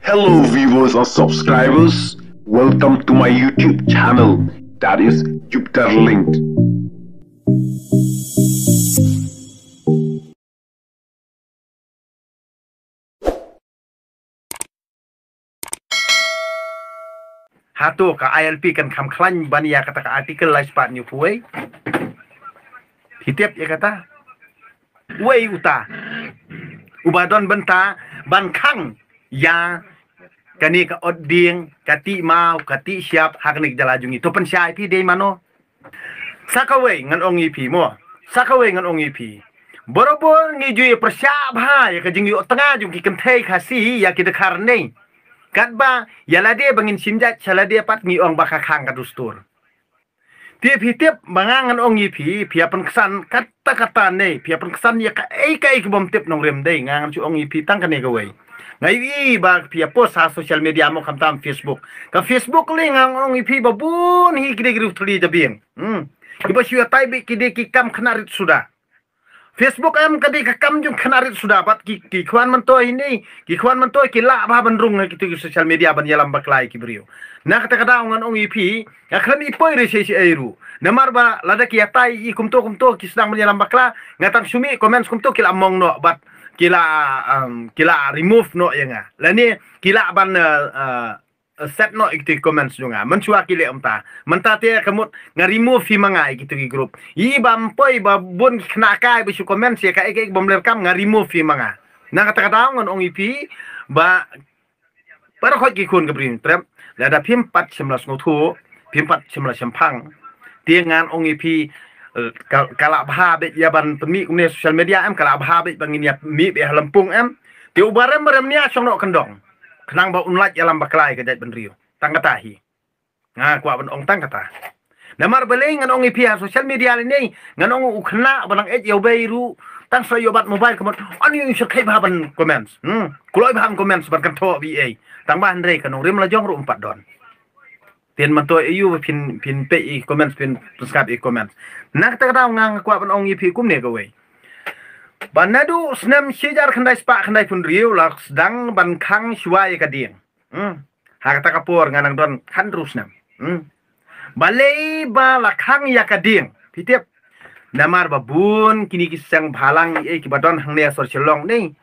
Hello viewers and subscribers, welcome to my YouTube channel that is Jupiter Linked. Hato ka ILP kan kam klan ya kata ka artikel lai spat ni puai. Hitiap ya kata. Wei uta. Ubadon benta bankang ya kani ka odding kati mau kati siap haknik jalajungi to pen siap pi dei mano sakawei ngan ongi pi mo sakawei ngan ongi borobor ngi ju e persiap ha ya ka jingi otanga jung ki kem thei khasi ya ki de karne kadba yalade bangin simjat chalade pat ngi ong baka khang ka tiap tiap mangangan ongi pi piapan kesan kata kata ne piapan kesan ya ka ei ka ei tip nong rem dei ngangan chu ongi pi tang kane ngai ba pia po sa social media mo kam tam facebook ka facebook le ngang ong ipi ba bun hi kide gru tuli da bien hmm iba shi ya tai bi kide ki kam khnarit suda facebook am kide ka kam jum khnarit suda pat ki ki khwan man to ini ki khwan man to ki la ba ban rung ki tu social media ban yalam ba klai ki brio na kata kata ngan ong ipi ka khram i poi re sei eru mar ba lada ki ya tai i kum to kum to ki sedang ba ya bakla ngatam sumi comments kum to ki mong no bat kila um, kila remove no ah. la ni kila ban uh, uh, uh set no ikti comments nga mencua kile umta menta te ya kamut nga remove hi manga ikti ki group i bam poi ba bun khna kai bisu comments ya kai kai bom kam nga remove hi manga na kata kata ngon ong ipi ba para khoi ki kun gabrin trap la da phim pat chimlas ngo thu phim pat chimlas champang ong ipi kalau habit ya ban temi kumne social media em kalau habit bangin ya mi be lempung em ti ubare merem nia shong nok kendong kenang ba unlak ya lam baklai kejat tangka tahi nga kwa ban ong tanggata namar beleng ngan ong ipia social media ini ngan ong ukna banang et yo beiru tang so yobat mobile kemot ani yang sekai bahan comments hmm kuloi bahan comments ban tho ba tang bahan re kanong rim la jong ru empat don pin mato to pin pin pe i comments pin subscribe i comments nak ta raw ngang kwa ban ong i kum ne ga we ban na du snam sejar khandai spa khandai pun riu lak sedang ban khang shwa i ka ding hmm ha ta kapor nganang don khan rus nam hmm balei ba lakhang ya ka ding pitep namar babun kini kisang balang e kibadon hangne sor chelong nei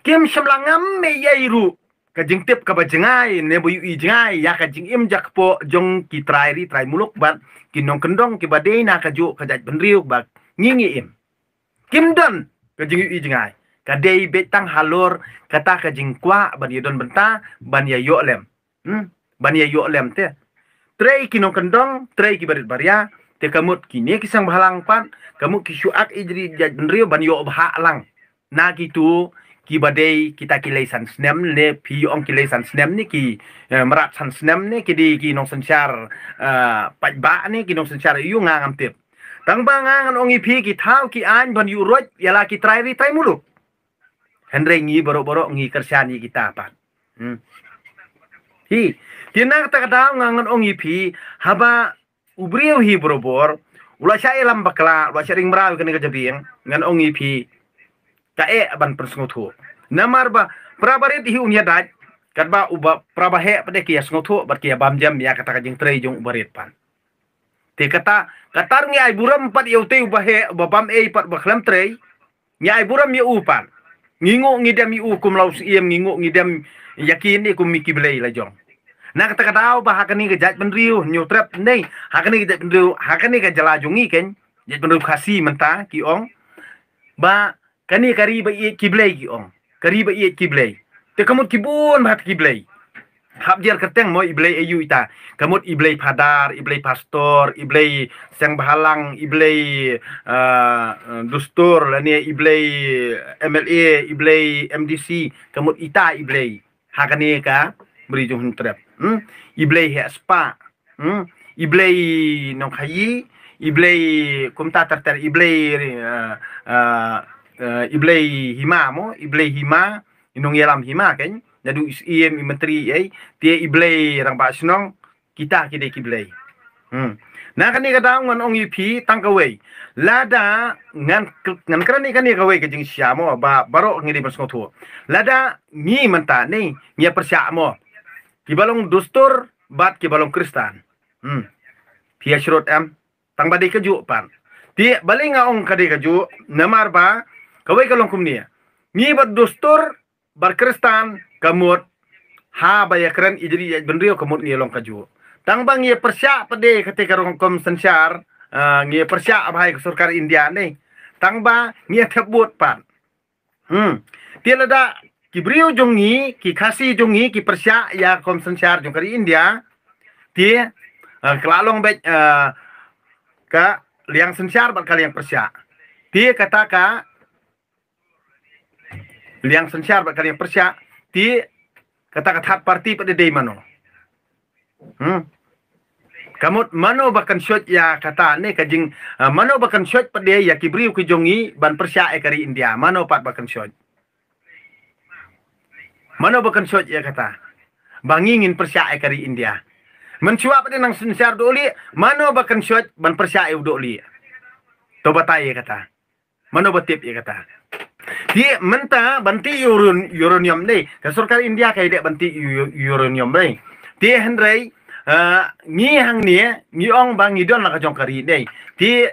kim shemlangam me yairu kajing tip ka bajengai ne bu i jengai ya kajing im jak po jong ki trai ri trai muluk bat kinong kendong ki badei na ka ju ka jaj benriuk ba ngingi im kim don kajing i jengai kadei betang halor kata kajing kwa ban don benta ban ya yo lem hmm? ban ya yo lem te trai kinong kendong trai ki barit baria te kamut ki kini kisang bahalang pan kamu ki syuak ijri jaj benriuk ban yo bahalang na gitu ki badei kita ki lei san snem ne pi on ki lei san snem ni ki eh, merat san snem ne ki di ki nong char eh, pat ba ne ki nong char yu nga ngam tip tang ba nga ngan ong pi ki thau ki an ban yu roj yala ki trai ri trai mulu hendre ngi boro boro ngi kersian ni kita apa hmm. hi tina kata kata ngan ong pi haba ubriu hi boro bor ulah saya e lam bakla ulah syai ring merawi kene kejabiang ngan ong pi ta e ban prasngo thu namar ba prabarit hi unya daj kan ba uba prabahe pade kia sngo thu bat kia bam jam ya kata kajing trei jong ubarit pan te kata katar ngi ya ai buram pat he ba babam e pat khlam trei ngi ya ai buram ye ya upan ngingo ngidam i ukum laus iem ngingo ngidam yakin kum miki blei la jong na kata kata au bah hakani ke jaj penriu nyotrap nei hakani ke jaj penriu hakani ke jala jongi ken jaj penriu khasi menta ki ong ba kani kariba iye kiblay gi on kariba iye kiblay te kamot kibun bat kiblay hab jer keteng mo iblay ayu e ita kamot iblay padar iblay pastor iblay sang bahalang iblay uh, dustur lani e iblay MLA iblay MDC kamot ita iblay hakani e ka beri jung trap hmm? iblay he spa hmm? iblay nong iblay kumta tartar iblay uh, uh, eh, iblay hima mo iblay hima inong yalam hima kan Jadu iem menteri ai tie iblay rang ba sinong kita kide kiblei hmm na kan kata ngon ong ipi tangkawei lada ngan ngan kan kan kawei ke jing mo ba baro ngidi masngo tu lada ngi menta ni persia mo, kibalong dustur bat kibalong kristan hmm pia shrot am tang badai keju pan ti balinga ong kade keju namar ba kawai kalong kumnia ni bat dostor bar kristan kamut ha keren ijeri ya, benrio ya kamut ni long kaju tang bang ye persya pede ketika rong kom sensyar ngi persya abhai surkar india ne tang ba ngi tebut pan hmm tiada da kibrio jongi ki kasi jongi ki persya ya kom sensyar jong kari india ti kelalong baik ka liang sensyar bakal yang persya ti kata liang sensiar bakal yang persia ti kata-kata parti pada day mano hmm kamu mano bakan shot ya kata ne kajing uh, mano bakan shot pada ya kibriu ku ban persia e india mano pat bakan shot mano bahkan shot ya kata bangingin persia e india mencuap pada nang sensiar doli mano bahkan shot ban persia e doli tobatai ya kata mana betip ya kata di menta banti urun uranium ni ka sarkar india kai de banti uranium ni di hendrai eh, ngi hang ni ngi ong bang idon la ka jong kari ni di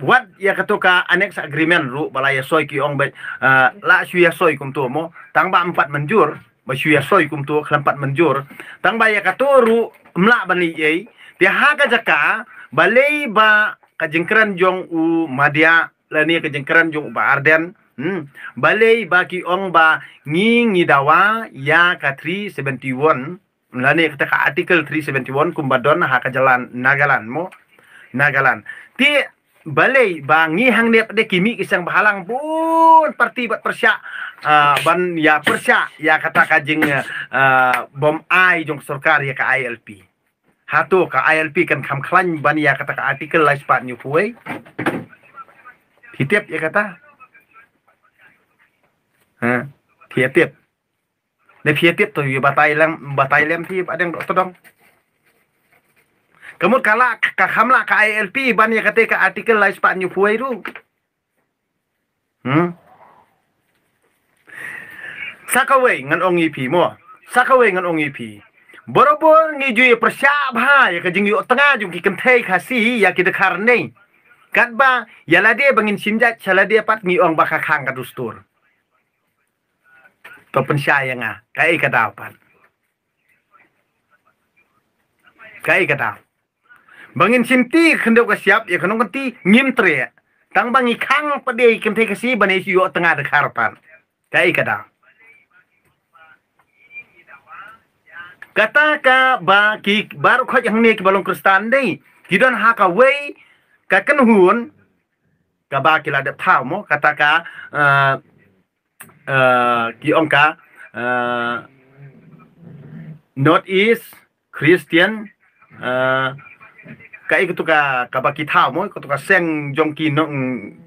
buat ya katoka annex agreement ru balaya soy ki ong ba eh, la suya soy kum tu mo tang ba empat menjur ba suya soy kum tu empat menjur tang ba ya katoru mla bani ye ti ha ka jaka balai ba kajengkeran jong u madia lani kajengkeran jong u ba arden Hmm. Balai baki ong ba ngi ngidawa ya ka 371 lani kata ka artikel 371 kumbadon ha ka jalan nagalan mo Nagalan. Ti balai ba ngi hang ne pade kimi kisang bahalang pun parti bat persya ah, ban ya persya ya kata kajing uh, ah, bom ai jong sarkar ya ka ILP. Hatu ka ILP kan kam klan ban ya kata ka artikel lai spat nyu kuai. Hitip ya kata ha phía tiếp để phía tiếp tôi bà tay lem bà tay lem thì bà đang tôi dong kamu kala kahamla ka ILP ban ya kate ka artikel lai span nyu puai ru hmm sakawai ngan ongi pi mo sakawai ngan ongi pi borobor ngi ju persiap ha ya kajing yo tengah jung ki kentai kasi ya kita karne kat ba ya la dia bangin simjat chala dia pat ngi ong bakakang kadustur Topen siya nga, ah. kay ikadapan. Kay ikadap. Bangin simti kendo ka siap, ya kanong kanti ngim ya. Tang bangi kang pade kim te kasi banay siyo tengah de karpan. Kay ikadap. Kata ba ki baru ko yang ki balong kristan dei. Kidon haka wei ka kan de mo kata eh, Eh, eh, eh, ki Gionka North Northeast Christian uh, ik tu ka ki thao mo tu ka seng ki no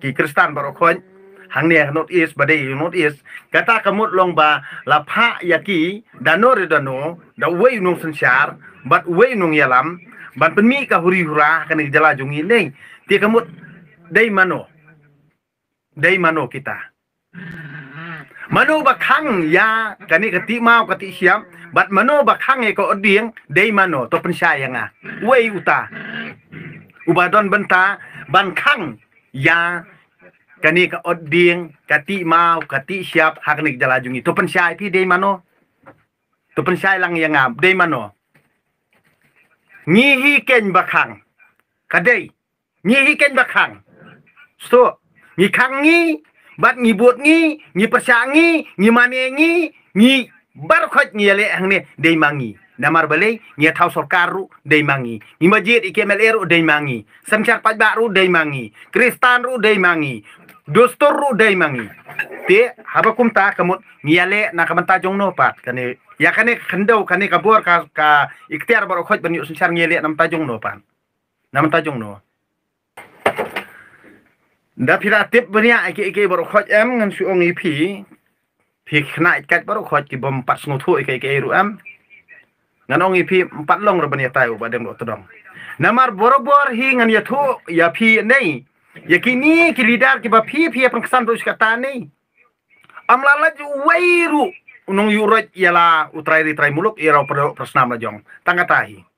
ki Kristen barokhoy hang ne not is bade not is kata kamut long ba la pha yaki no re dano da wei nong sansyar bat wei nong yalam pen penmi ka huri hura kan jala jungi nei ti kamut dei mano dei mano kita mano bakhang ya kani kati mau kati siam bat mano bakhang ya e kau oding day mano to pensaya nga wei uta ubadon benta bankang ya kani ka oding kati mau kati siap haknik jalajungi to pensaya e pi day mano to pensaya e lang yang ah day mano ngihi ken bakhang kadei ngihi ken bakhang sto ngi bat ngi ngi ngi persangi ngi mani ngi bar khoj ngi le angne ne dei mangi damar bale ngi thau sarkar ru dei mangi ngi majir ikemel eru dei mangi samchar pat ba ru dei mangi kristan ru dei mangi dostor ru dei mangi te kum ta kamut ngi ale na kamanta jong no pat kane ya kane khandau kane kabur ka ka ikhtiar bar khoj ban yu samchar ngi le nam ta jong no pan nam ta jong no Dah pira tip bernia iki iki baru em ngan suong ipi. Pi kena ikat baru khoj ki bom pat sengutu iki iki iru em. Ngan ong ipi empat long ro bernia tayu badem lo terong. Namar borobor hi ngan ya tu ya pi nei. Ya kini ki lidar ki bapi pi pi pengkesan tu kata nei. Am ju wairu unung yurut ialah ya utrai ritrai muluk irau ya prasnam la tangga tahi.